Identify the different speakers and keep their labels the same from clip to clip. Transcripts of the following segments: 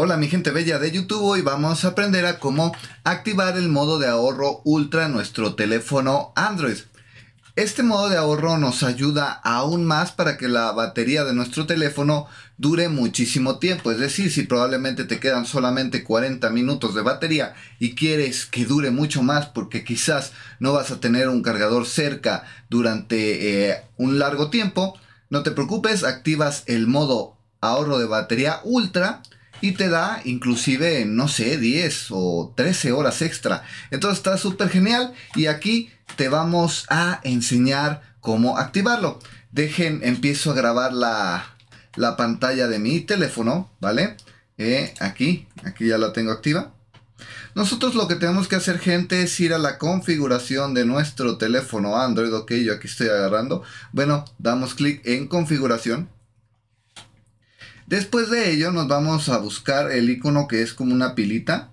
Speaker 1: Hola mi gente bella de YouTube, hoy vamos a aprender a cómo activar el modo de ahorro ultra en nuestro teléfono Android. Este modo de ahorro nos ayuda aún más para que la batería de nuestro teléfono dure muchísimo tiempo. Es decir, si probablemente te quedan solamente 40 minutos de batería y quieres que dure mucho más porque quizás no vas a tener un cargador cerca durante eh, un largo tiempo, no te preocupes, activas el modo ahorro de batería ultra y te da inclusive, no sé, 10 o 13 horas extra. Entonces está súper genial y aquí te vamos a enseñar cómo activarlo. Dejen, empiezo a grabar la, la pantalla de mi teléfono, ¿vale? Eh, aquí, aquí ya la tengo activa. Nosotros lo que tenemos que hacer, gente, es ir a la configuración de nuestro teléfono Android. Ok, yo aquí estoy agarrando. Bueno, damos clic en configuración. Después de ello nos vamos a buscar el icono que es como una pilita,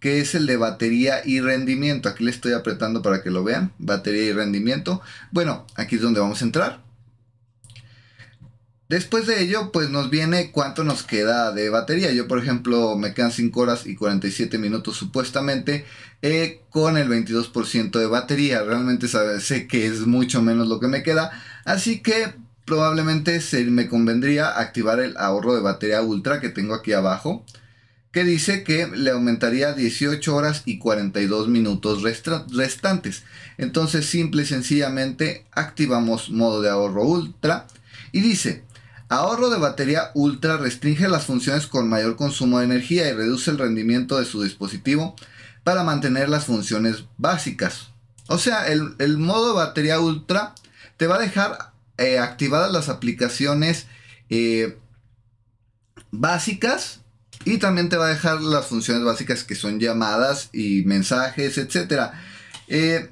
Speaker 1: que es el de batería y rendimiento. Aquí le estoy apretando para que lo vean, batería y rendimiento. Bueno, aquí es donde vamos a entrar. Después de ello, pues nos viene cuánto nos queda de batería. Yo, por ejemplo, me quedan 5 horas y 47 minutos supuestamente eh, con el 22% de batería. Realmente sé que es mucho menos lo que me queda. Así que probablemente se me convendría activar el ahorro de batería ultra que tengo aquí abajo, que dice que le aumentaría 18 horas y 42 minutos restantes. Entonces, simple y sencillamente activamos modo de ahorro ultra y dice, ahorro de batería ultra restringe las funciones con mayor consumo de energía y reduce el rendimiento de su dispositivo para mantener las funciones básicas. O sea, el, el modo de batería ultra te va a dejar eh, activadas las aplicaciones eh, básicas y también te va a dejar las funciones básicas que son llamadas y mensajes, etcétera eh,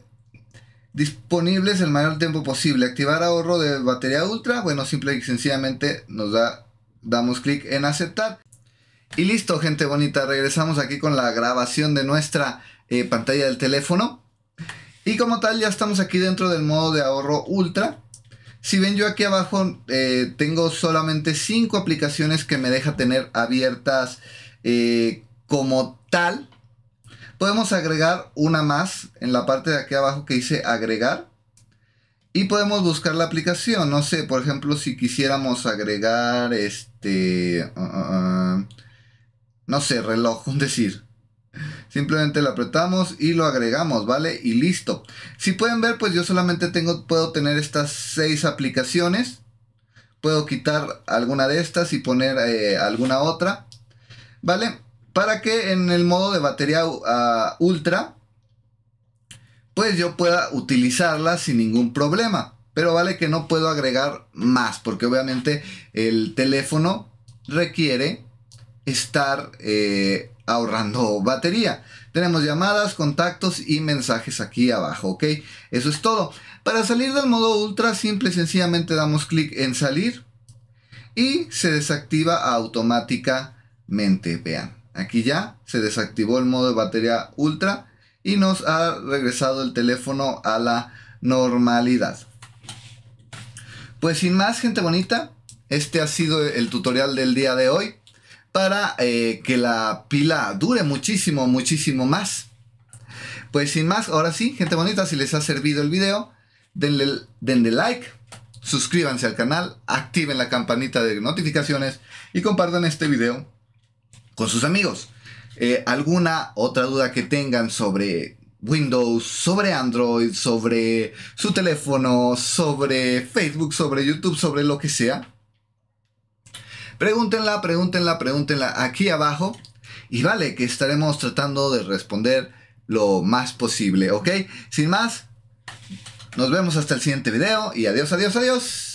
Speaker 1: disponibles el mayor tiempo posible. Activar ahorro de batería ultra. Bueno, simple y sencillamente nos da, damos clic en aceptar. Y listo, gente bonita. Regresamos aquí con la grabación de nuestra pantalla del teléfono. Y como tal, ya estamos aquí dentro del modo de ahorro ultra. Si ven yo aquí abajo, eh, tengo solamente cinco aplicaciones que me deja tener abiertas eh, como tal. Podemos agregar una más en la parte de aquí abajo que dice agregar. Y podemos buscar la aplicación. No sé, por ejemplo, si quisiéramos agregar este... Ah, ah, ah, no sé, reloj, un decir. Simplemente lo apretamos y lo agregamos, ¿vale? Y listo. Si pueden ver, pues yo solamente tengo, puedo tener estas seis aplicaciones. Puedo quitar alguna de estas y poner eh, alguna otra, ¿vale? Para que en el modo de batería uh, ultra, pues yo pueda utilizarla sin ningún problema. Pero vale que no puedo agregar más, porque obviamente el teléfono requiere estar eh, ahorrando batería. Tenemos llamadas, contactos y mensajes aquí abajo, ¿ok? Eso es todo. Para salir del modo ultra, simple y sencillamente damos clic en salir y se desactiva automáticamente. Vean, aquí ya se desactivó el modo de batería ultra y nos ha regresado el teléfono a la normalidad. Pues sin más, gente bonita, este ha sido el tutorial del día de hoy para eh, que la pila dure muchísimo, muchísimo más. Pues sin más, ahora sí, gente bonita, si les ha servido el video, denle, denle like, suscríbanse al canal, activen la campanita de notificaciones y compartan este video con sus amigos. Eh, alguna otra duda que tengan sobre Windows, sobre Android, sobre su teléfono, sobre Facebook, sobre YouTube, sobre lo que sea, Pregúntenla, pregúntenla, pregúntenla aquí abajo. Y vale, que estaremos tratando de responder lo más posible, ¿ok? Sin más, nos vemos hasta el siguiente video y adiós, adiós, adiós.